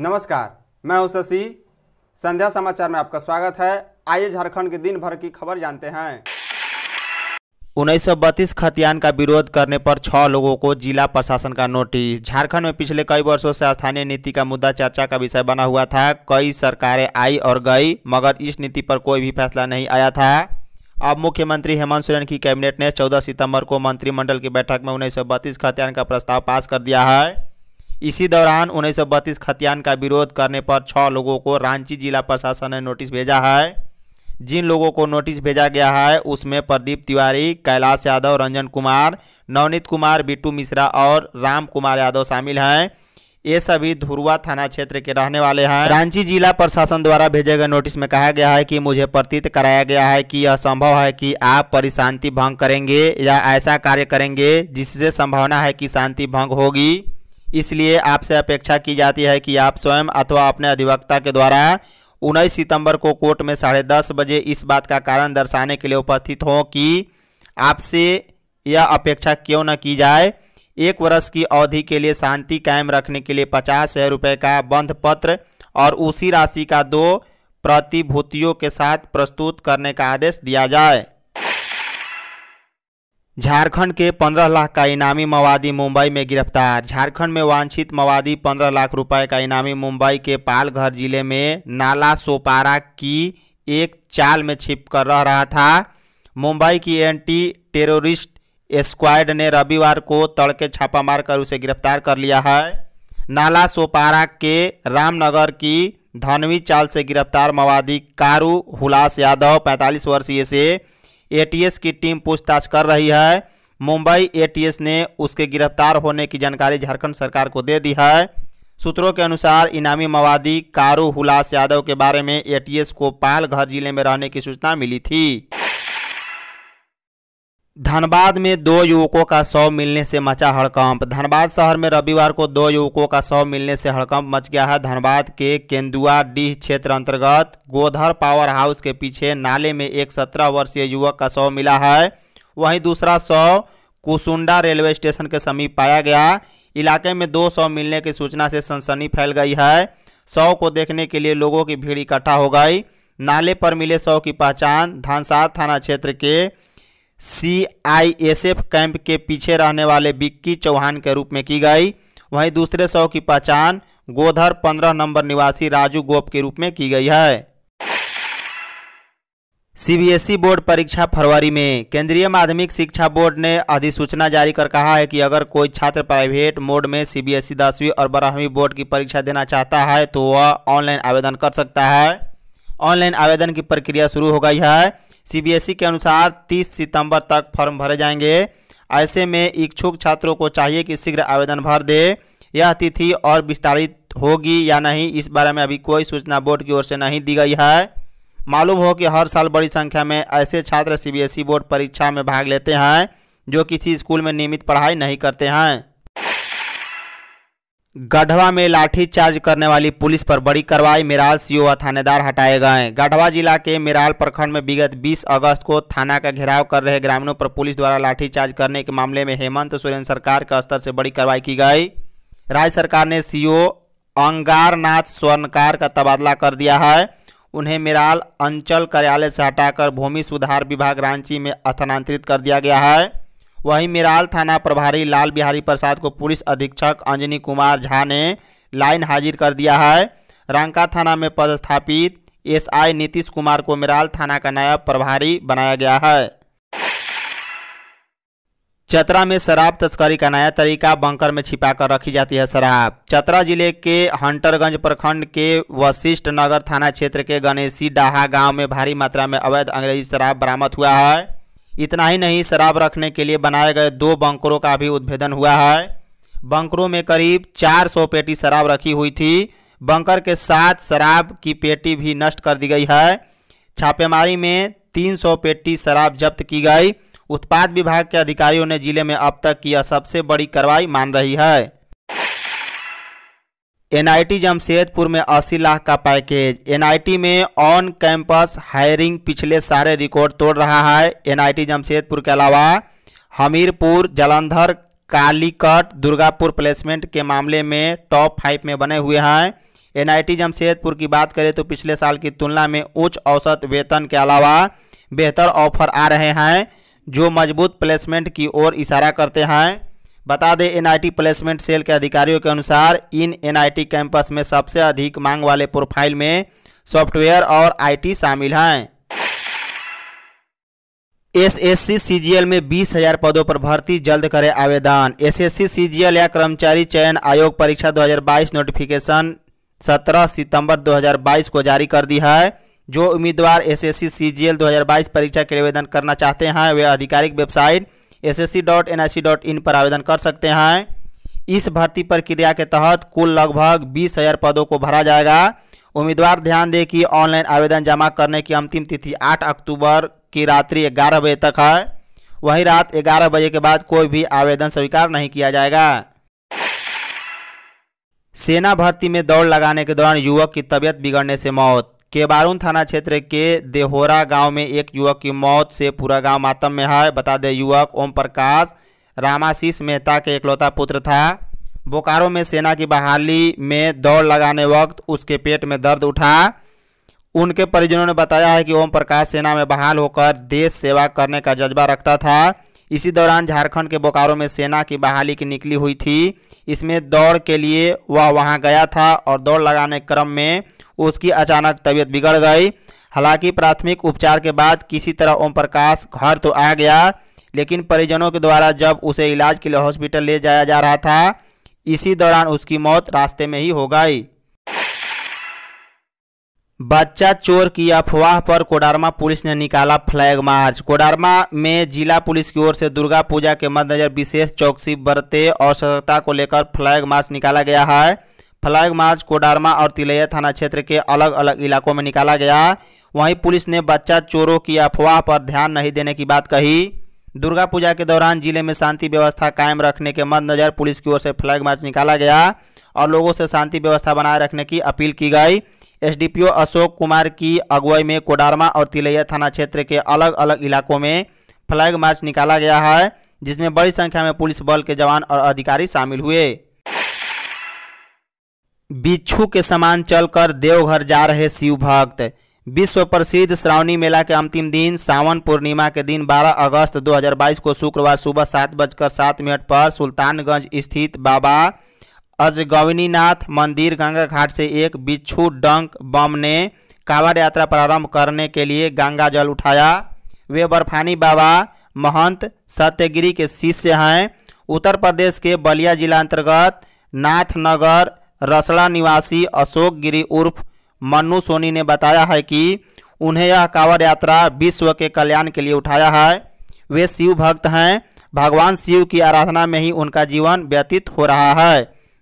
नमस्कार मैं हूं शशि संध्या समाचार में आपका स्वागत है आइए झारखंड के दिन भर की खबर जानते हैं उन्नीस खतियान का विरोध करने पर छह लोगों को जिला प्रशासन का नोटिस झारखंड में पिछले कई वर्षों से स्थानीय नीति का मुद्दा चर्चा का विषय बना हुआ था कई सरकारें आई और गई मगर इस नीति पर कोई भी फैसला नहीं आया था अब मुख्यमंत्री हेमंत सोरेन की कैबिनेट ने 14 सितंबर को मंत्रिमंडल की बैठक में उन्नीस खतियान का प्रस्ताव पास कर दिया है इसी दौरान उन्नीस खतियान का विरोध करने पर छः लोगों को रांची जिला प्रशासन ने नोटिस भेजा है जिन लोगों को नोटिस भेजा गया है उसमें प्रदीप तिवारी कैलाश यादव रंजन कुमार नवनीत कुमार बिट्टू मिश्रा और राम कुमार यादव शामिल हैं ये सभी धुरवा थाना क्षेत्र के रहने वाले हैं रांची जिला प्रशासन द्वारा भेजे गए नोटिस में कहा गया है कि मुझे प्रतीत कराया गया है कि यह संभव है कि आप परिशांति भंग करेंगे या ऐसा कार्य करेंगे जिससे संभावना है कि शांति भंग होगी इसलिए आपसे अपेक्षा की जाती है कि आप स्वयं अथवा अपने अधिवक्ता के द्वारा उन्नीस सितंबर को कोर्ट में साढ़े दस बजे इस बात का कारण दर्शाने के लिए उपस्थित हों कि आपसे यह अपेक्षा क्यों न की जाए एक वर्ष की अवधि के लिए शांति कायम रखने के लिए पचास हजार रुपये का बंध पत्र और उसी राशि का दो प्रतिभूतियों के साथ प्रस्तुत करने का आदेश दिया जाए झारखंड के 15 लाख का इनामी मवादी मुंबई में गिरफ्तार झारखंड में वांछित मवादी 15 लाख रुपए का इनामी मुंबई के पालघर जिले में नाला सोपारा की एक चाल में छिप कर रह रहा था मुंबई की एंटी टेररिस्ट स्क्वाड ने रविवार को तड़के छापा मारकर उसे गिरफ्तार कर लिया है नाला सोपारा के रामनगर की धनवी चाल से गिरफ्तार मवादी कारू हुलास यादव 45 वर्षीय से एटीएस की टीम पूछताछ कर रही है मुंबई एटीएस ने उसके गिरफ्तार होने की जानकारी झारखंड सरकार को दे दी है सूत्रों के अनुसार इनामी मवादी कारू हुलास यादव के बारे में एटीएस को पालघर जिले में रहने की सूचना मिली थी धनबाद में दो युवकों का शव मिलने से मचा हड़कंप धनबाद शहर में रविवार को दो युवकों का शव मिलने से हड़कंप मच गया है धनबाद के केंदुआ डीह क्षेत्र अंतर्गत गोधर पावर हाउस के पीछे नाले में एक सत्रह वर्षीय युवक का शव मिला है वहीं दूसरा शव कुसुंडा रेलवे स्टेशन के समीप पाया गया इलाके में दो शव मिलने की सूचना से सनसनी फैल गई है शव को देखने के लिए लोगों की भीड़ इकट्ठा हो गई नाले पर मिले शव की पहचान धानसार थाना क्षेत्र के सीआईएसएफ कैंप के पीछे रहने वाले बिक्की चौहान के रूप में की गई वहीं दूसरे शव की पहचान गोधर पंद्रह नंबर निवासी राजू गोप के रूप में की गई है सीबीएसई e बोर्ड परीक्षा फरवरी में केंद्रीय माध्यमिक शिक्षा बोर्ड ने अधिसूचना जारी कर कहा है कि अगर कोई छात्र प्राइवेट मोड में सीबीएसई e दसवीं और बारहवीं बोर्ड की परीक्षा देना चाहता है तो वह ऑनलाइन आवेदन कर सकता है ऑनलाइन आवेदन की प्रक्रिया शुरू हो गई है सीबीएसई के अनुसार 30 सितंबर तक फॉर्म भरे जाएंगे ऐसे में इच्छुक छात्रों को चाहिए कि शीघ्र आवेदन भर दे यह तिथि और विस्तारित होगी या नहीं इस बारे में अभी कोई सूचना बोर्ड की ओर से नहीं दी गई है मालूम हो कि हर साल बड़ी संख्या में ऐसे छात्र सी बोर्ड परीक्षा में भाग लेते हैं जो किसी स्कूल में नियमित पढ़ाई नहीं करते हैं गढ़वा में लाठीचार्ज करने वाली पुलिस पर बड़ी कार्रवाई मिराल सीओ व थानेदार हटाए गए गढ़वा जिला के मिराल प्रखंड में विगत 20 अगस्त को थाना का घेराव कर रहे ग्रामीणों पर पुलिस द्वारा लाठीचार्ज करने के मामले में हेमंत सोरेन सरकार के स्तर से बड़ी कार्रवाई की गई राज्य सरकार ने सीओ अंगारनाथ स्वर्णकार का तबादला कर दिया है उन्हें मिराल अंचल कार्यालय से हटाकर भूमि सुधार विभाग रांची में स्थानांतरित कर दिया गया है वहीं मिराल थाना प्रभारी लाल बिहारी प्रसाद को पुलिस अधीक्षक अंजनी कुमार झा ने लाइन हाजिर कर दिया है रांका थाना में पदस्थापित एसआई नीतीश कुमार को मिराल थाना का नया प्रभारी बनाया गया है चतरा में शराब तस्करी का नया तरीका बंकर में छिपाकर रखी जाती है शराब चतरा जिले के हंटरगंज प्रखंड के वशिष्ठ नगर थाना क्षेत्र के गणेशी डाहा गांव में भारी मात्रा में अवैध अंग्रेजी शराब बरामद हुआ है इतना ही नहीं शराब रखने के लिए बनाए गए दो बंकरों का भी उद्भेदन हुआ है बंकरों में करीब 400 पेटी शराब रखी हुई थी बंकर के साथ शराब की पेटी भी नष्ट कर दी गई है छापेमारी में 300 पेटी शराब जब्त की गई उत्पाद विभाग के अधिकारियों ने जिले में अब तक की यह सबसे बड़ी कार्रवाई मान रही है एनआईटी जमशेदपुर में अस्सी लाख का पैकेज एनआईटी में ऑन कैंपस हायरिंग पिछले सारे रिकॉर्ड तोड़ रहा है एनआईटी जमशेदपुर के अलावा हमीरपुर जालंधर कालीकट दुर्गापुर प्लेसमेंट के मामले में टॉप फाइव में बने हुए हैं एनआईटी जमशेदपुर की बात करें तो पिछले साल की तुलना में उच्च औसत वेतन के अलावा बेहतर ऑफर आ रहे हैं जो मजबूत प्लेसमेंट की ओर इशारा करते हैं बता दें एनआईटी प्लेसमेंट सेल के अधिकारियों के अनुसार इन एनआईटी कैंपस में सबसे अधिक मांग वाले प्रोफाइल में सॉफ्टवेयर और आईटी शामिल हैं एसएससी सीजीएल में बीस हजार पदों पर भर्ती जल्द करें आवेदन एसएससी सीजीएल या कर्मचारी चयन आयोग परीक्षा 2022 नोटिफिकेशन 17 सितंबर 2022 को जारी कर दी है जो उम्मीदवार एसएससी सीजीएल 2022 परीक्षा के आवेदन करना चाहते हैं वे आधिकारिक वेबसाइट एसएससी.एनआईसी.इन पर आवेदन कर सकते हैं इस भर्ती प्रक्रिया के तहत कुल लगभग बीस हजार पदों को भरा जाएगा उम्मीदवार ध्यान दें कि ऑनलाइन आवेदन जमा करने की अंतिम तिथि 8 अक्टूबर की रात्रि ग्यारह बजे तक है वहीं रात ग्यारह बजे के बाद कोई भी आवेदन स्वीकार नहीं किया जाएगा सेना भर्ती में दौड़ लगाने के दौरान युवक की तबीयत बिगड़ने से मौत केबारून थाना क्षेत्र के देहोरा गांव में एक युवक की मौत से पूरा गांव मातम में है बता दें युवक ओम प्रकाश रामाशीष मेहता के इकलौता पुत्र था बोकारो में सेना की बहाली में दौड़ लगाने वक्त उसके पेट में दर्द उठा उनके परिजनों ने बताया है कि ओम प्रकाश सेना में बहाल होकर देश सेवा करने का जज्बा रखता था इसी दौरान झारखंड के बोकारो में सेना की बहाली की निकली हुई थी इसमें दौड़ के लिए वह वहां गया था और दौड़ लगाने क्रम में उसकी अचानक तबीयत बिगड़ गई हालांकि प्राथमिक उपचार के बाद किसी तरह ओम प्रकाश घर तो आ गया लेकिन परिजनों के द्वारा जब उसे इलाज के लिए हॉस्पिटल ले जाया जा रहा था इसी दौरान उसकी मौत रास्ते में ही हो गई बच्चा चोर की अफवाह पर कोडारमा पुलिस ने निकाला फ्लैग मार्च कोडारमा में जिला पुलिस की ओर से दुर्गा पूजा के मद्देनजर विशेष चौकसी बरते और सतर्कता को लेकर फ्लैग मार्च निकाला गया है फ्लैग मार्च कोडारमा और तिलैया थाना क्षेत्र के अलग अलग इलाकों में निकाला गया वहीं पुलिस ने बच्चा चोरों की अफवाह पर ध्यान नहीं देने की बात कही दुर्गा पूजा के दौरान जिले में शांति व्यवस्था कायम रखने के मद्देनजर पुलिस की ओर से फ्लैग मार्च निकाला गया और लोगों से शांति व्यवस्था बनाए रखने की अपील की गई एसडीपीओ अशोक कुमार की अगुवाई में कोडारमा और तिलैया थाना क्षेत्र के अलग अलग इलाकों में फ्लैग मार्च निकाला गया है जिसमें बड़ी संख्या में पुलिस बल के जवान और अधिकारी शामिल हुए बिच्छू के समान चलकर देवघर जा रहे शिव भक्त विश्व प्रसिद्ध श्रावणी मेला के अंतिम दिन सावन पूर्णिमा के दिन 12 अगस्त 2022 को शुक्रवार सुबह सात बजकर सात मिनट पर सुल्तानगंज स्थित बाबा अजगविनीनाथ मंदिर गंगा घाट से एक बिच्छू डंक बम ने कांवड़ यात्रा प्रारंभ करने के लिए गंगा जल उठाया वे बर्फानी बाबा महंत सत्यगिरी के शिष्य हैं उत्तर प्रदेश के बलिया जिला अंतर्गत नाथनगर रसड़ा निवासी अशोक गिरी उर्फ मन्नू सोनी ने बताया है कि उन्हें यह कांवड़ यात्रा विश्व के कल्याण के लिए उठाया है वे शिव भक्त हैं भगवान शिव की आराधना में ही उनका जीवन व्यतीत हो रहा है